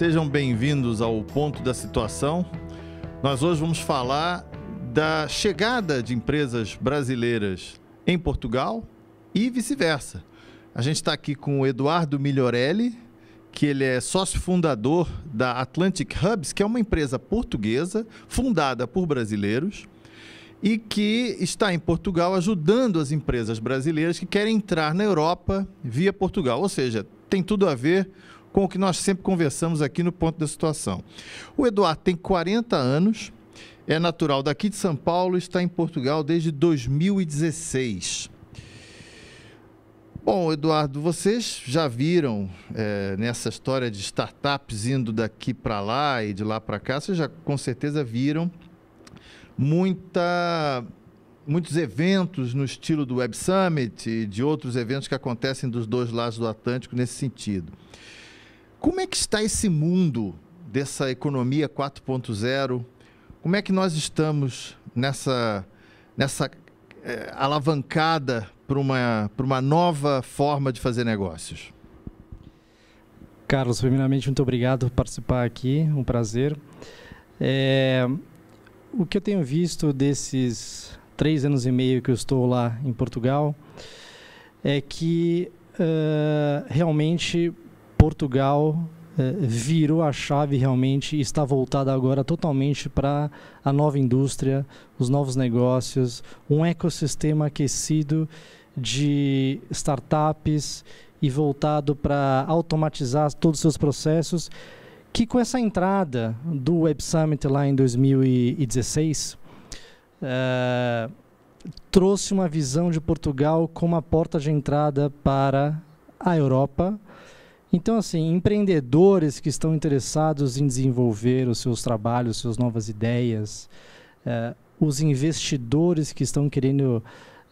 sejam bem-vindos ao Ponto da Situação. Nós hoje vamos falar da chegada de empresas brasileiras em Portugal e vice-versa. A gente está aqui com o Eduardo Migliorelli, que ele é sócio fundador da Atlantic Hubs, que é uma empresa portuguesa fundada por brasileiros e que está em Portugal ajudando as empresas brasileiras que querem entrar na Europa via Portugal. Ou seja, tem tudo a ver com o que nós sempre conversamos aqui no ponto da situação. O Eduardo tem 40 anos, é natural daqui de São Paulo, está em Portugal desde 2016. Bom, Eduardo, vocês já viram é, nessa história de startups indo daqui para lá e de lá para cá, vocês já com certeza viram muita, muitos eventos no estilo do Web Summit e de outros eventos que acontecem dos dois lados do Atlântico nesse sentido. Como é que está esse mundo dessa economia 4.0? Como é que nós estamos nessa, nessa é, alavancada para uma, para uma nova forma de fazer negócios? Carlos, primeiramente, muito obrigado por participar aqui, um prazer. É, o que eu tenho visto desses três anos e meio que eu estou lá em Portugal é que uh, realmente Portugal eh, virou a chave realmente e está voltada agora totalmente para a nova indústria, os novos negócios, um ecossistema aquecido de startups e voltado para automatizar todos os seus processos, que com essa entrada do Web Summit lá em 2016, eh, trouxe uma visão de Portugal como a porta de entrada para a Europa, então, assim, empreendedores que estão interessados em desenvolver os seus trabalhos, suas novas ideias, uh, os investidores que estão querendo uh,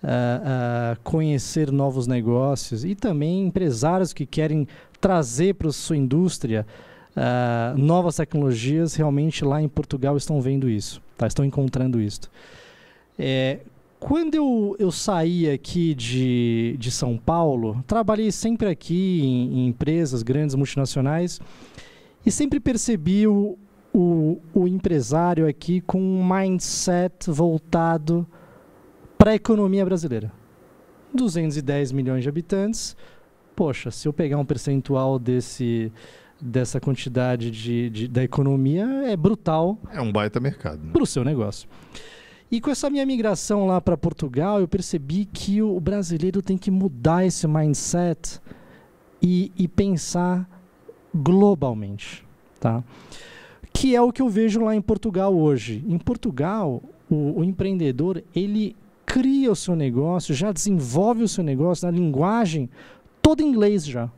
uh, conhecer novos negócios e também empresários que querem trazer para a sua indústria novas tecnologias, realmente lá em Portugal estão vendo isso, tá? estão encontrando isso. É, quando eu, eu saí aqui de, de São Paulo, trabalhei sempre aqui em, em empresas grandes, multinacionais, e sempre percebi o, o, o empresário aqui com um mindset voltado para a economia brasileira. 210 milhões de habitantes, poxa, se eu pegar um percentual desse dessa quantidade de, de da economia, é brutal. É um baita mercado. Né? Para o seu negócio. E com essa minha migração lá para Portugal, eu percebi que o brasileiro tem que mudar esse mindset e, e pensar globalmente, tá? Que é o que eu vejo lá em Portugal hoje. Em Portugal, o, o empreendedor ele cria o seu negócio, já desenvolve o seu negócio na linguagem toda em inglês já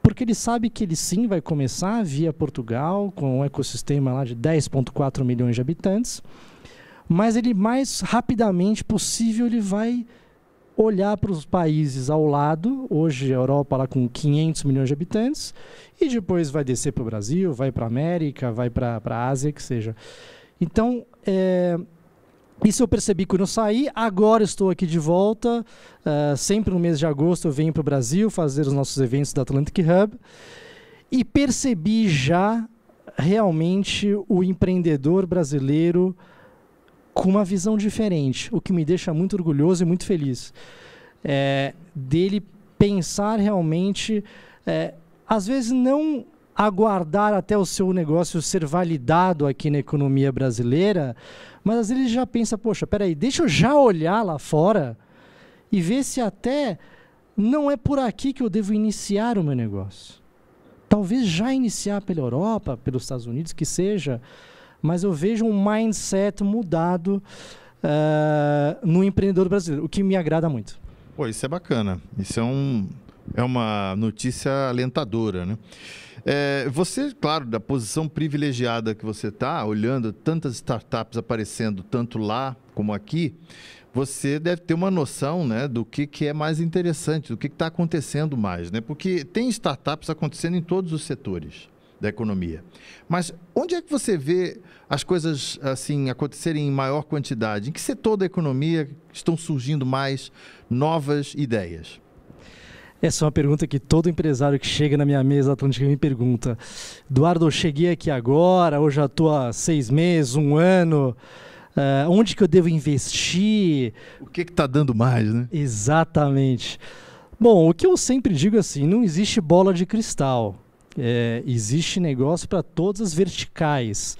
porque ele sabe que ele sim vai começar via Portugal, com um ecossistema lá de 10,4 milhões de habitantes, mas ele mais rapidamente possível ele vai olhar para os países ao lado, hoje a Europa lá com 500 milhões de habitantes, e depois vai descer para o Brasil, vai para a América, vai para a Ásia, que seja. Então, é, isso eu percebi quando eu saí, agora estou aqui de volta, uh, sempre no mês de agosto eu venho para o Brasil fazer os nossos eventos da Atlantic Hub, e percebi já realmente o empreendedor brasileiro com uma visão diferente, o que me deixa muito orgulhoso e muito feliz. É, dele pensar realmente, é, às vezes não aguardar até o seu negócio ser validado aqui na economia brasileira, mas às vezes ele já pensa, poxa, peraí, deixa eu já olhar lá fora e ver se até não é por aqui que eu devo iniciar o meu negócio. Talvez já iniciar pela Europa, pelos Estados Unidos, que seja, mas eu vejo um mindset mudado uh, no empreendedor brasileiro, o que me agrada muito. Pô, isso é bacana. Isso é, um, é uma notícia alentadora, né? É, você, claro, da posição privilegiada que você está, olhando tantas startups aparecendo tanto lá como aqui, você deve ter uma noção né, do que, que é mais interessante, do que está acontecendo mais, né? Porque tem startups acontecendo em todos os setores da economia. Mas onde é que você vê as coisas assim acontecerem em maior quantidade? Em que setor da economia estão surgindo mais novas ideias? Essa é uma pergunta que todo empresário que chega na minha mesa Atlântica me pergunta. Eduardo, eu cheguei aqui agora, hoje estou há seis meses, um ano. Uh, onde que eu devo investir? O que está dando mais, né? Exatamente. Bom, o que eu sempre digo assim, não existe bola de cristal. É, existe negócio para todas as verticais.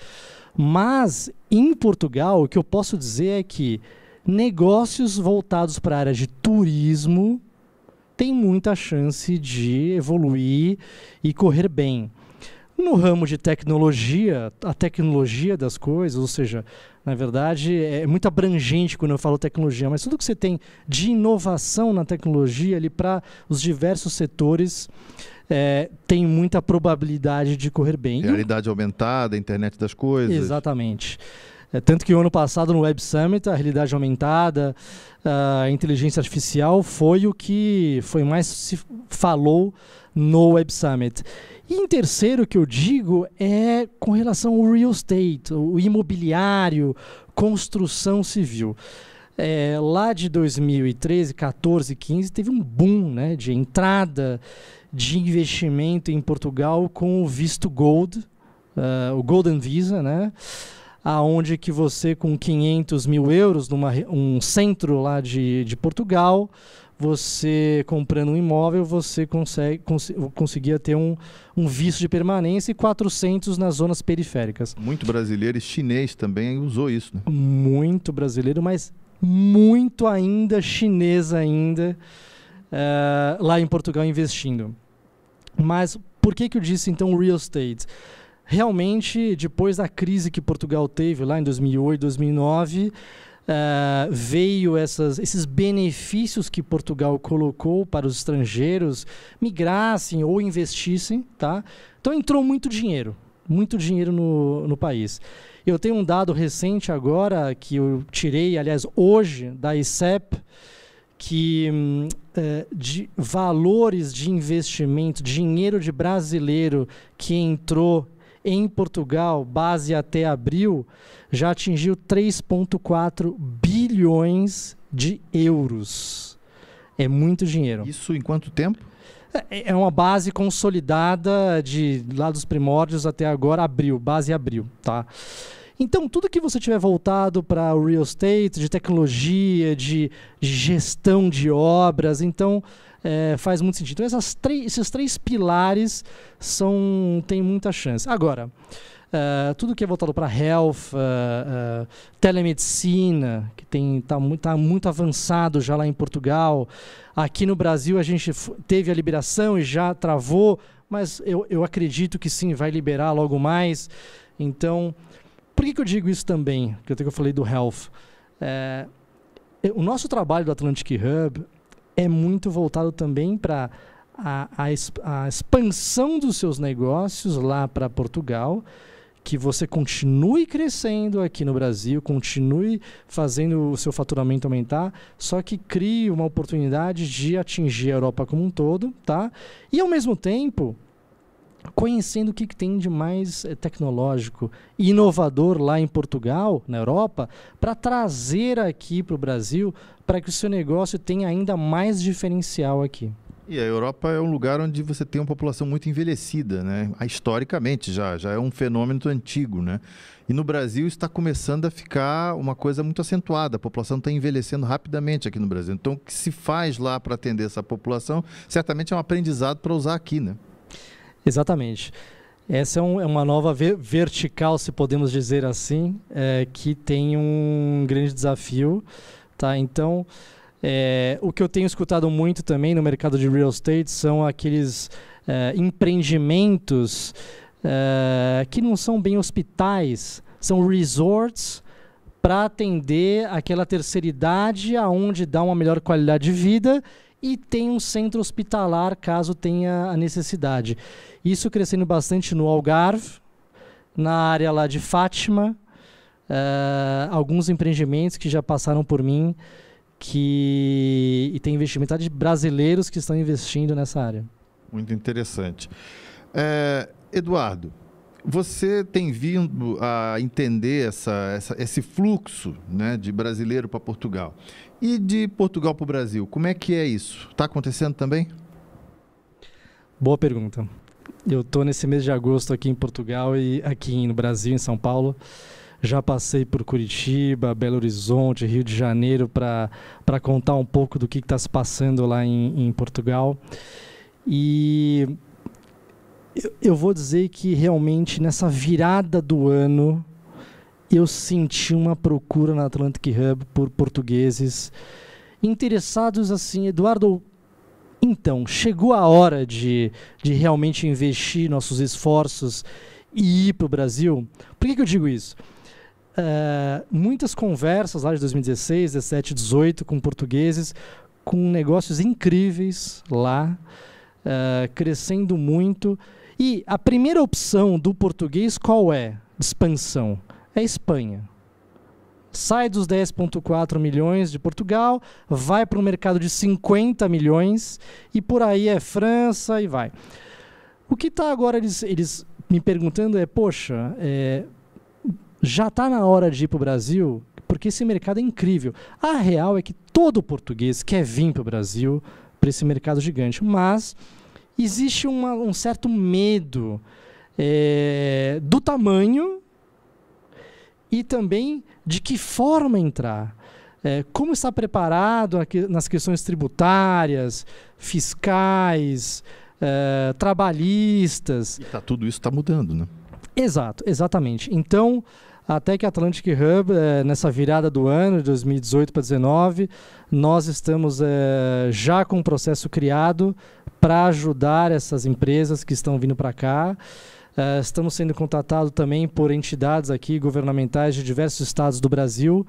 Mas em Portugal, o que eu posso dizer é que negócios voltados para a área de turismo têm muita chance de evoluir e correr bem. No ramo de tecnologia, a tecnologia das coisas, ou seja, na verdade é muito abrangente quando eu falo tecnologia, mas tudo que você tem de inovação na tecnologia ali para os diversos setores é, tem muita probabilidade de correr bem. Realidade aumentada, internet das coisas. Exatamente. Exatamente. É, tanto que o ano passado no Web Summit, a realidade aumentada, a inteligência artificial foi o que foi mais se falou no Web Summit. E em terceiro, o que eu digo é com relação ao real estate, o imobiliário, construção civil. É, lá de 2013, 14, 15, teve um boom né, de entrada de investimento em Portugal com o visto Gold, uh, o Golden Visa, né? aonde que você com 500 mil euros numa um centro lá de, de Portugal você comprando um imóvel, você consegue cons, conseguia ter um, um visto de permanência e 400 nas zonas periféricas. Muito brasileiro e chinês também usou isso. Né? Muito brasileiro, mas muito ainda chinês ainda uh, lá em Portugal investindo. Mas por que que eu disse então real estate? realmente, depois da crise que Portugal teve lá em 2008, 2009, uh, veio essas, esses benefícios que Portugal colocou para os estrangeiros migrassem ou investissem, tá? Então entrou muito dinheiro, muito dinheiro no, no país. Eu tenho um dado recente agora que eu tirei, aliás, hoje, da ICEP, que hum, eh, de valores de investimento, dinheiro de brasileiro que entrou em Portugal, base até abril, já atingiu 3,4 bilhões de euros. É muito dinheiro. Isso em quanto tempo? É, é uma base consolidada de lá dos primórdios até agora, abril, base abril, tá? Então, tudo que você tiver voltado para o real estate, de tecnologia, de, gestão de obras, então é, faz muito sentido. Então, esses três pilares são tem muita chance. Agora, uh, tudo que é voltado para health, uh, uh, telemedicina, que está muito, tá muito avançado já lá em Portugal. Aqui no Brasil a gente teve a liberação e já travou, mas eu, eu acredito que sim, vai liberar logo mais. Então, por que, que eu digo isso também? Que até que eu falei do health. É, o nosso trabalho do Atlantic Hub é muito voltado também para a, a, a, expansão dos seus negócios lá para Portugal, que você continue crescendo aqui no Brasil, continue fazendo o seu faturamento aumentar, só que crie uma oportunidade de atingir a Europa como um todo, tá? E ao mesmo tempo, conhecendo o que, que tem de mais eh, tecnológico e inovador lá em Portugal, na Europa, para trazer aqui para o Brasil, para que o seu negócio tenha ainda mais diferencial aqui. E a Europa é um lugar onde você tem uma população muito envelhecida, né? Ah, historicamente já, já é um fenômeno antigo, né? E no Brasil está começando a ficar uma coisa muito acentuada. A população está envelhecendo rapidamente aqui no Brasil. Então, o que se faz lá para atender essa população certamente é um aprendizado para usar aqui, né? Exatamente. Essa é, um, é uma nova vertical, se podemos dizer assim, é, que tem um grande desafio. Tá? Então, é, o que eu tenho escutado muito também no mercado de real estate são aqueles é, empreendimentos é, que não são bem hospitais, são resorts para atender aquela terceira idade, aonde dá uma melhor qualidade de vida e tem um centro hospitalar caso tenha a necessidade. Isso crescendo bastante no Algarve, na área lá de Fátima, uh, alguns empreendimentos que já passaram por mim que e tem investimento de brasileiros que estão investindo nessa área. Muito interessante. É, Eduardo, você tem vindo a entender essa, essa, esse fluxo né, de brasileiro para Portugal. E de Portugal para o Brasil, como é que é isso? Está acontecendo também? Boa pergunta. Eu estou nesse mês de agosto aqui em Portugal e aqui no Brasil, em São Paulo. Já passei por Curitiba, Belo Horizonte, Rio de Janeiro para contar um pouco do que está se passando lá em, em Portugal. E eu, eu vou dizer que realmente nessa virada do ano eu senti uma procura na Atlantic Hub por portugueses interessados assim, Eduardo, então, chegou a hora de, de realmente investir nossos esforços e ir para o Brasil? Por que, que eu digo isso? Uh, muitas conversas lá de 2016, 17, 18 com portugueses, com negócios incríveis lá, uh, crescendo muito. E a primeira opção do português qual é? Expansão. É Espanha. Sai dos 10,4 milhões de Portugal, vai para um mercado de 50 milhões e por aí é França e vai. O que está agora eles, eles me perguntando é: poxa, é, já está na hora de ir para o Brasil? Porque esse mercado é incrível. A real é que todo português quer vir para o Brasil, para esse mercado gigante, mas existe uma, um certo medo é, do tamanho e também de que forma entrar. É, como está preparado nas questões tributárias, fiscais, é, trabalhistas. E tá, tudo isso está mudando, né? Exato, exatamente. Então, até que Atlantic Hub, é, nessa virada do ano, de 2018 para 2019, nós estamos é, já com um processo criado para ajudar essas empresas que estão vindo para cá. É, estamos sendo contatados também por entidades aqui governamentais de diversos estados do Brasil.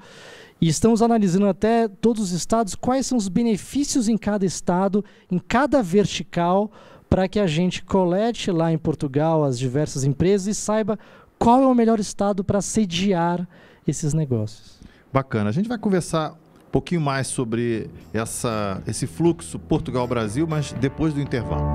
E estamos analisando até todos os estados quais são os benefícios em cada estado, em cada vertical, para que a gente colete lá em Portugal as diversas empresas e saiba qual é o melhor estado para sediar esses negócios. Bacana. A gente vai conversar um pouquinho mais sobre essa, esse fluxo Portugal-Brasil, mas depois do intervalo.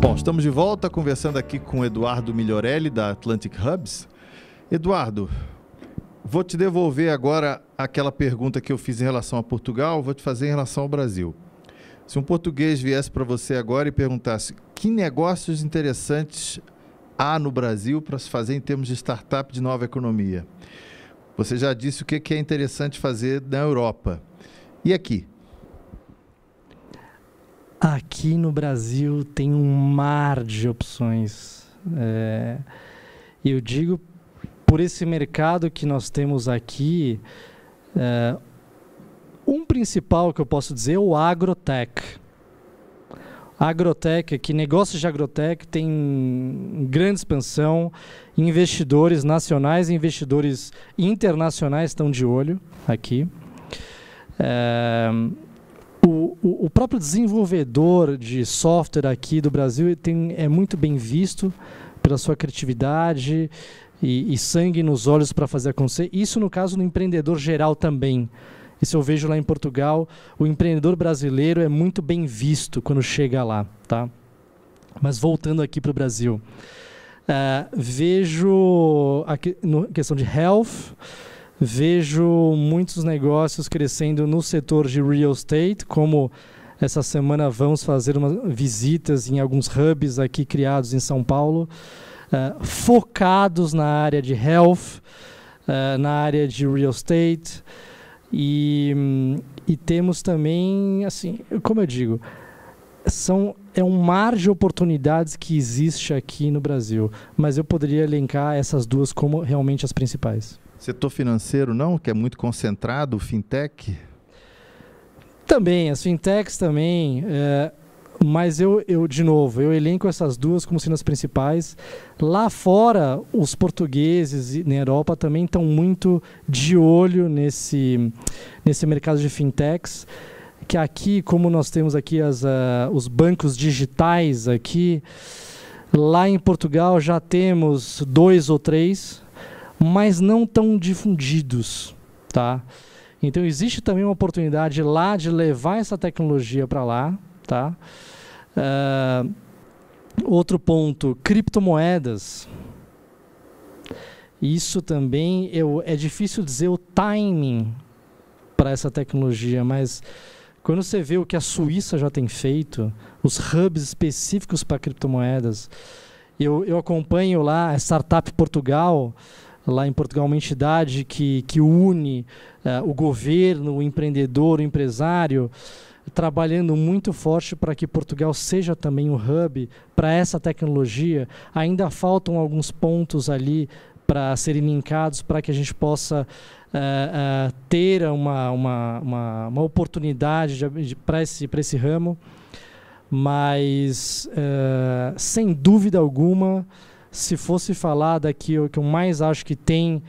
Bom, estamos de volta conversando aqui com Eduardo Migliorelli, da Atlantic Hubs. Eduardo, Vou te devolver agora aquela pergunta que eu fiz em relação a Portugal, vou te fazer em relação ao Brasil. Se um português viesse para você agora e perguntasse que negócios interessantes há no Brasil para se fazer em termos de startup de nova economia, você já disse o que é interessante fazer na Europa. E aqui? Aqui no Brasil tem um mar de opções. É, eu digo por esse mercado que nós temos aqui, é, um principal que eu posso dizer é o agrotech. Agrotech, que negócios de agrotech tem grande expansão, investidores nacionais e investidores internacionais estão de olho aqui. É, o, o, próprio desenvolvedor de software aqui do Brasil tem, é muito bem visto pela sua criatividade, e, e sangue nos olhos para fazer acontecer. Isso no caso do empreendedor geral também. Isso eu vejo lá em Portugal. O empreendedor brasileiro é muito bem visto quando chega lá, tá? Mas voltando aqui para o Brasil, uh, vejo a questão de health, vejo muitos negócios crescendo no setor de real estate, como essa semana vamos fazer uma, visitas em alguns hubs aqui criados em São Paulo. Eh, focados na área de health, uh, na área de real estate. E, e temos também, assim, como eu digo, são, é um mar de oportunidades que existe aqui no Brasil. Mas eu poderia elencar essas duas como realmente as principais. Setor financeiro não, que é muito concentrado, fintech? Também, as fintechs também. Eh, mas eu, eu, de novo, eu elenco essas duas como sendo as principais. Lá fora, os portugueses e na Europa também estão muito de olho nesse, nesse mercado de fintechs que aqui, como nós temos aqui as, uh, os bancos digitais aqui, lá em Portugal já temos dois ou três, mas não tão difundidos, tá? Então existe também uma oportunidade lá de levar essa tecnologia para lá, tá? Uh, outro ponto, criptomoedas. Isso também eu, é difícil dizer o timing para essa tecnologia, mas quando você vê o que a Suíça já tem feito, os hubs específicos para criptomoedas, eu, eu acompanho lá a Startup Portugal, lá em Portugal uma entidade que, que une uh, o governo, o empreendedor, o empresário, trabalhando muito forte para que Portugal seja também um hub para essa tecnologia. Ainda faltam alguns pontos ali para serem linkados para que a gente possa uh, uh, ter uma, uma, uma, uma oportunidade para esse, esse ramo. Mas, uh, sem dúvida alguma, se fosse falar daqui o que eu mais acho que tem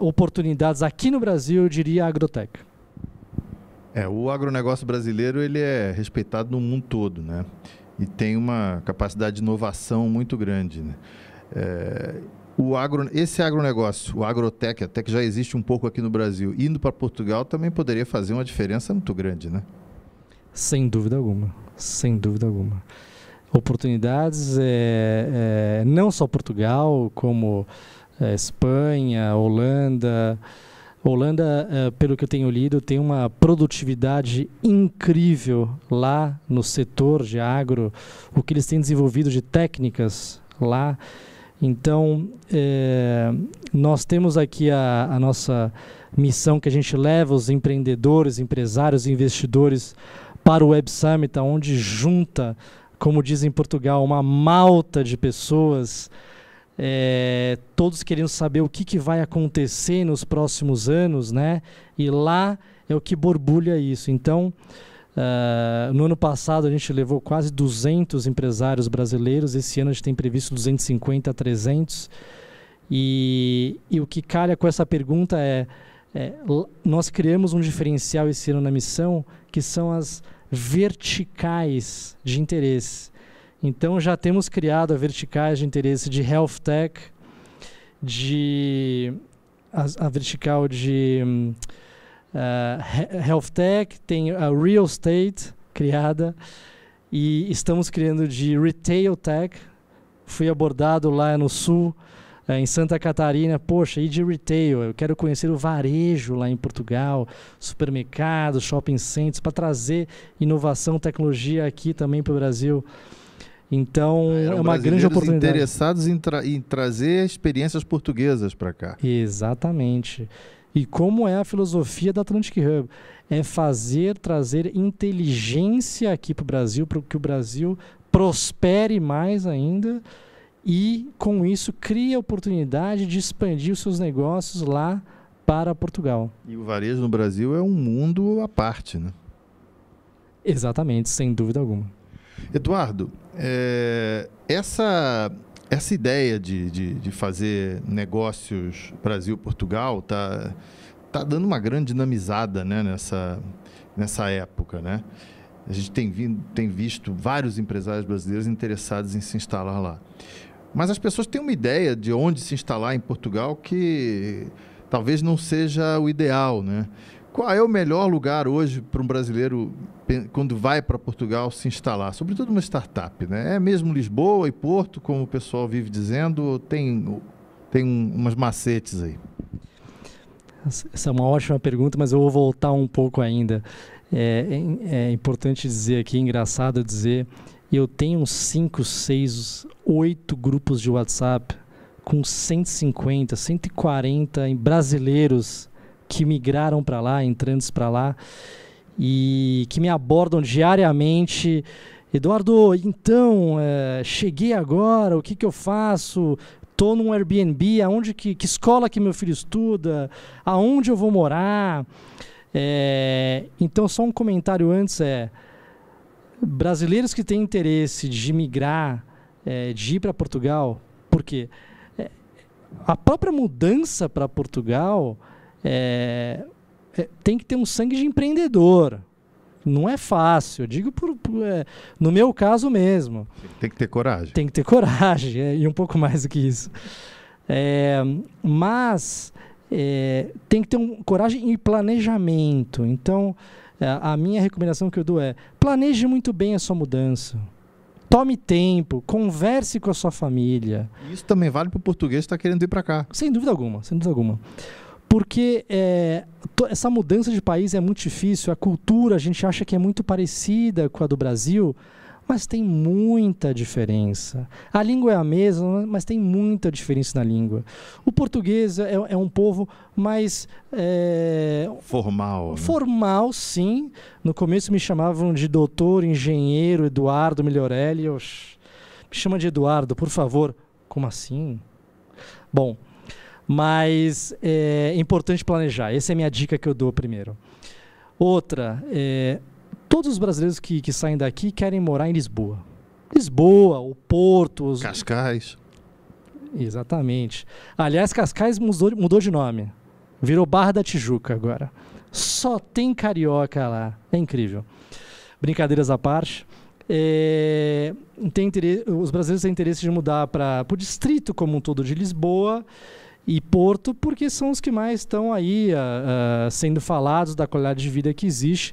oportunidades aqui no Brasil, eu diria a Agrotech. É, o agronegócio brasileiro ele é respeitado no mundo todo, né? E tem uma capacidade de inovação muito grande, né? É, o agro, esse agronegócio, o agrotec, até que já existe um pouco aqui no Brasil, indo para Portugal também poderia fazer uma diferença muito grande, né? Sem dúvida alguma, sem dúvida alguma. Oportunidades, é, é não só Portugal, como é, Espanha, Holanda, Holanda, eh, pelo que eu tenho lido, tem uma produtividade incrível lá no setor de agro, o que eles têm desenvolvido de técnicas lá. Então, é, nós temos aqui a, a, nossa missão que a gente leva os empreendedores, empresários, investidores para o Web Summit, onde junta, como dizem em Portugal, uma malta de pessoas é, todos querendo saber o que, que vai acontecer nos próximos anos, né? E lá é o que borbulha isso. Então, uh, no ano passado a gente levou quase 200 empresários brasileiros, esse ano a gente tem previsto 250 a 300. E, e o que calha com essa pergunta é, é: nós criamos um diferencial esse ano na missão, que são as verticais de interesse. Então já temos criado a verticais de interesse de health tech, de a, a vertical de uh, health tech, tem a real estate criada e estamos criando de retail tech. Fui abordado lá no sul, eh, em Santa Catarina, poxa, e de retail, eu quero conhecer o varejo lá em Portugal, supermercados, shopping centers, para trazer inovação, tecnologia aqui também para o Brasil. Então ah, é uma grande oportunidade. interessados em, tra em trazer experiências portuguesas para cá. Exatamente. E como é a filosofia da Atlantic Hub? É fazer, trazer inteligência aqui para o Brasil, para que o Brasil prospere mais ainda e, com isso, a oportunidade de expandir os seus negócios lá para Portugal. E o varejo no Brasil é um mundo à parte, né? Exatamente, sem dúvida alguma. Eduardo, é, essa, essa ideia de, de, de fazer negócios Brasil-Portugal tá, tá dando uma grande dinamizada né, nessa, nessa época, né? A gente tem, vindo, tem visto vários empresários brasileiros interessados em se instalar lá. Mas as pessoas têm uma ideia de onde se instalar em Portugal que talvez não seja o ideal, né? qual é o melhor lugar hoje para um brasileiro, quando vai para Portugal, se instalar? Sobretudo uma startup, né? É mesmo Lisboa e Porto, como o pessoal vive dizendo, ou tem, tem umas macetes aí? Essa é uma ótima pergunta, mas eu vou voltar um pouco ainda. É, é, é importante dizer aqui, engraçado dizer, eu tenho uns 5, 6, 8 grupos de WhatsApp com 150, 140 brasileiros que migraram para lá, entrantes para lá, e que me abordam diariamente. Eduardo, então, é, cheguei agora, o que, que eu faço? Estou num Airbnb, aonde que, que escola que meu filho estuda? Aonde eu vou morar? É, então, só um comentário antes é brasileiros que têm interesse de migrar, é, de ir para Portugal, porque é, a própria mudança para Portugal é, é, tem que ter um sangue de empreendedor. Não é fácil, eu digo por, por é, no meu caso mesmo. Tem que ter coragem. Tem que ter coragem, é, e um pouco mais do que isso. É, mas é, tem que ter um, coragem e planejamento. Então, a minha recomendação que eu dou é: planeje muito bem a sua mudança. Tome tempo, converse com a sua família. Isso também vale para o português que está querendo ir para cá. Sem dúvida alguma, sem dúvida alguma porque é, essa mudança de país é muito difícil. A cultura a gente acha que é muito parecida com a do Brasil, mas tem muita diferença. A língua é a mesma, mas tem muita diferença na língua. O português é, é, é um povo mais. É, formal. Né? Formal, sim. No começo me chamavam de doutor, engenheiro, Eduardo Migliorelli. me chama de Eduardo, por favor. Como assim? Bom, mas é, é importante planejar. Essa é a minha dica que eu dou primeiro. Outra, é, todos os brasileiros que, que saem daqui querem morar em Lisboa. Lisboa, o Porto. Os... Cascais. Exatamente. Aliás, Cascais mudou, mudou de nome. Virou Barra da Tijuca agora. Só tem carioca lá. É incrível. Brincadeiras à parte. É, tem interesse, os brasileiros têm interesse de mudar para o distrito como um todo de Lisboa e Porto, porque são os que mais estão aí uh, uh, sendo falados da qualidade de vida que existe.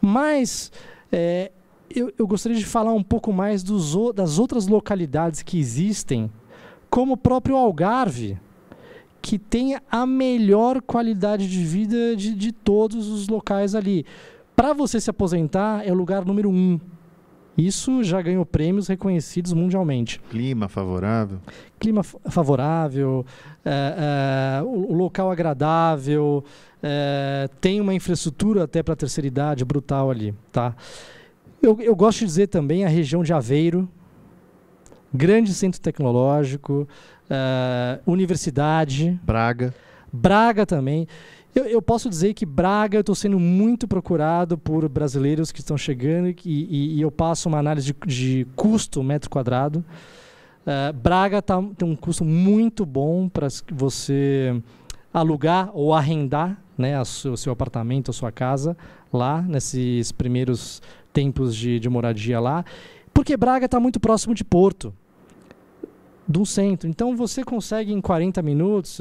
Mas é, eu, eu, gostaria de falar um pouco mais dos, das outras localidades que existem, como o próprio Algarve, que tem a melhor qualidade de vida de, de todos os locais ali. Para você se aposentar, é o lugar número um isso já ganhou prêmios reconhecidos mundialmente. Clima favorável. Clima favorável, é, é, o local agradável, é, tem uma infraestrutura até para a terceira idade brutal ali. Tá? Eu, eu gosto de dizer também a região de Aveiro, grande centro tecnológico, é, universidade. Braga. Braga também. Eu, eu, posso dizer que Braga, eu estou sendo muito procurado por brasileiros que estão chegando e, e, e eu passo uma análise de, de custo metro quadrado. Uh, Braga tá, tem um custo muito bom para você alugar ou arrendar né, a seu, seu apartamento, a sua casa lá, nesses primeiros tempos de, de moradia lá. Porque Braga está muito próximo de Porto do centro. Então você consegue em 40 minutos,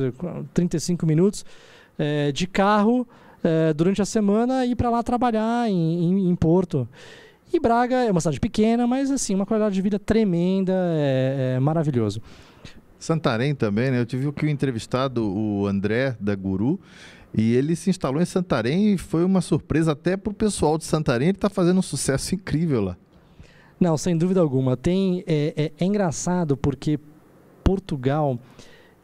35 eh, minutos, é, de carro é, durante a semana e ir para lá trabalhar em, em, em, Porto. E Braga é uma cidade pequena, mas assim, uma qualidade de vida tremenda, é, é maravilhoso. Santarém também, né? Eu tive que o entrevistado, o André da Guru, e ele se instalou em Santarém e foi uma surpresa até para o pessoal de Santarém. Ele está fazendo um sucesso incrível lá. Não, sem dúvida alguma. Tem, é, é, é engraçado porque Portugal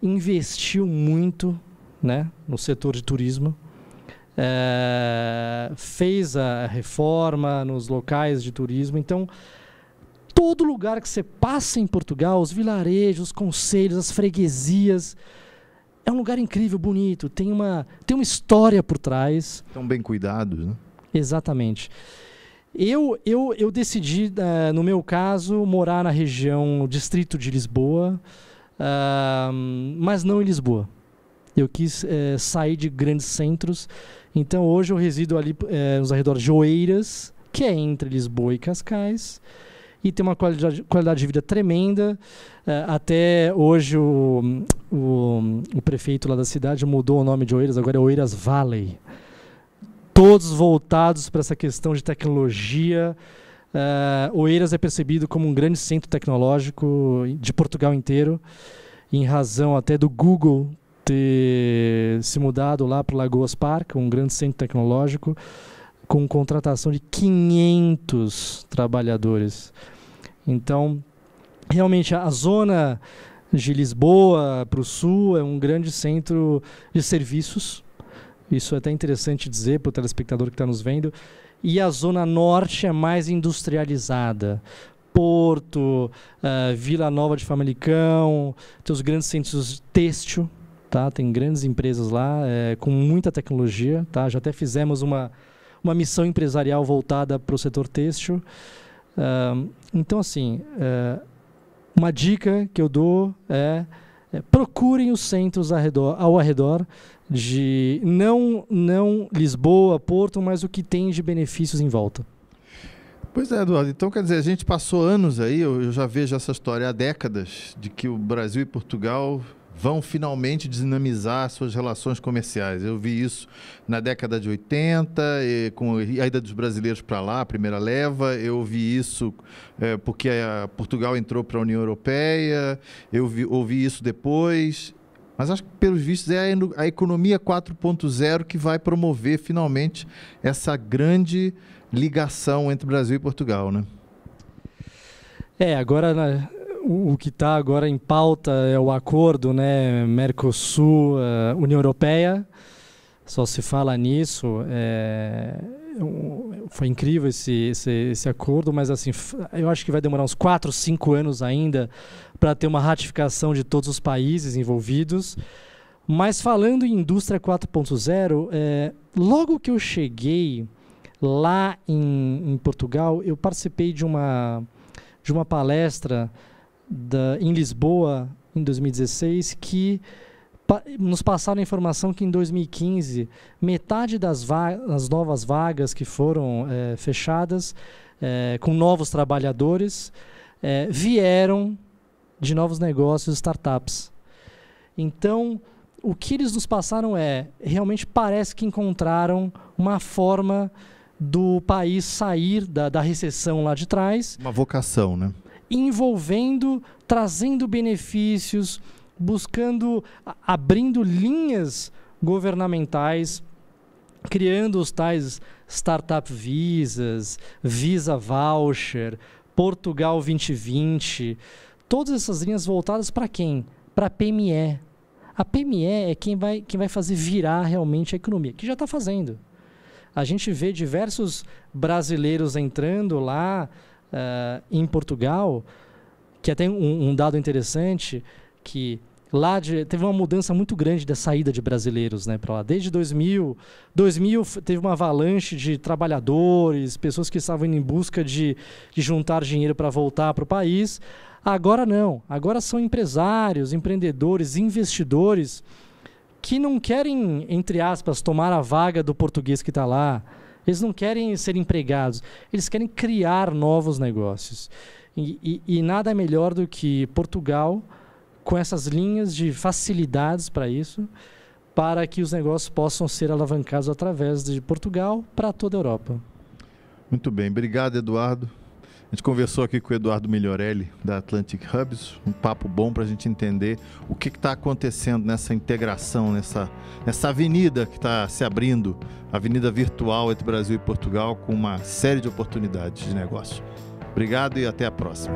investiu muito né, no setor de turismo, é, fez a reforma nos locais de turismo. Então, todo lugar que você passa em Portugal, os vilarejos, os conselhos, as freguesias, é um lugar incrível, bonito, tem uma, tem uma história por trás. Estão bem cuidados, né? Exatamente. Eu, eu, eu decidi, uh, no meu caso, morar na região, no distrito de Lisboa, uh, mas não em Lisboa eu quis é, sair de grandes centros. Então hoje eu resido ali é, nos arredores de Oeiras, que é entre Lisboa e Cascais. E tem uma qualidade, qualidade de vida tremenda. É, até hoje o, o, o prefeito lá da cidade mudou o nome de Oeiras, agora é Oeiras Valley. Todos voltados para essa questão de tecnologia, Oeiras é percebido como um grande centro tecnológico de Portugal inteiro, em razão até do Google ter se mudado lá para o Lagoas Park, um grande centro tecnológico, com contratação de 500 trabalhadores. Então, realmente, a zona de Lisboa para o sul é um grande centro de serviços. Isso é até interessante dizer para o telespectador que está nos vendo. E a zona norte é mais industrializada. Porto, uh, Vila Nova de Famalicão, tem os grandes centros têxtil, tá? Tem grandes empresas lá é, com muita tecnologia, tá? Já até fizemos uma uma missão empresarial voltada para o setor têxtil. Uh, então, assim, uh, uma dica que eu dou é, é procurem os centros ao redor, ao arredor de não não Lisboa, Porto, mas o que tem de benefícios em volta. Pois é, Eduardo. Então, quer dizer, a gente passou anos aí, eu, já vejo essa história há décadas, de que o Brasil e Portugal vão finalmente dinamizar suas relações comerciais. Eu vi isso na década de 80, com a ida dos brasileiros para lá, a primeira leva. Eu vi isso é, porque Portugal entrou para a União Europeia. Eu vi, ouvi isso depois. Mas acho que, pelos vistos, é a, a economia 4.0 que vai promover finalmente essa grande ligação entre Brasil e Portugal, né? É, agora né, o que está agora em pauta é o acordo, né, Mercosul, eh, União Europeia. Só se fala nisso. É, foi incrível esse, esse, esse, acordo, mas assim, eu acho que vai demorar uns 4, 5 anos ainda para ter uma ratificação de todos os países envolvidos. Mas falando em indústria 4.0, é, eh, logo que eu cheguei lá em, em Portugal, eu participei de uma de uma palestra da, em Lisboa em 2016 que pa, nos passaram a informação que em 2015 metade das vagas, novas vagas que foram é, fechadas é, com novos trabalhadores é, vieram de novos negócios, startups. Então, o que eles nos passaram é realmente parece que encontraram uma forma do país sair da, da recessão lá de trás. Uma vocação, né? envolvendo, trazendo benefícios, buscando, abrindo linhas governamentais, criando os tais startup visas, Visa Voucher, Portugal 2020, todas essas linhas voltadas para quem? Para a PME. A PME é quem vai, quem vai fazer virar realmente a economia, que já está fazendo. A gente vê diversos brasileiros entrando lá, uh, em Portugal, que é até um, um dado interessante, que lá de, teve uma mudança muito grande da saída de brasileiros né, para lá. Desde 2000, 2000 teve uma avalanche de trabalhadores, pessoas que estavam indo em busca de, de juntar dinheiro para voltar para o país. Agora não, agora são empresários, empreendedores, investidores que não querem, entre aspas, tomar a vaga do português que está lá eles não querem ser empregados, eles querem criar novos negócios. E, e, e nada melhor do que Portugal com essas linhas de facilidades para isso, para que os negócios possam ser alavancados através de Portugal para toda a Europa. Muito bem, obrigado Eduardo. A gente conversou aqui com o Eduardo Migliorelli, da Atlantic Hubs, um papo bom para a gente entender o que está acontecendo nessa integração, nessa, nessa avenida que está se abrindo, avenida virtual entre Brasil e Portugal, com uma série de oportunidades de negócio. Obrigado e até a próxima.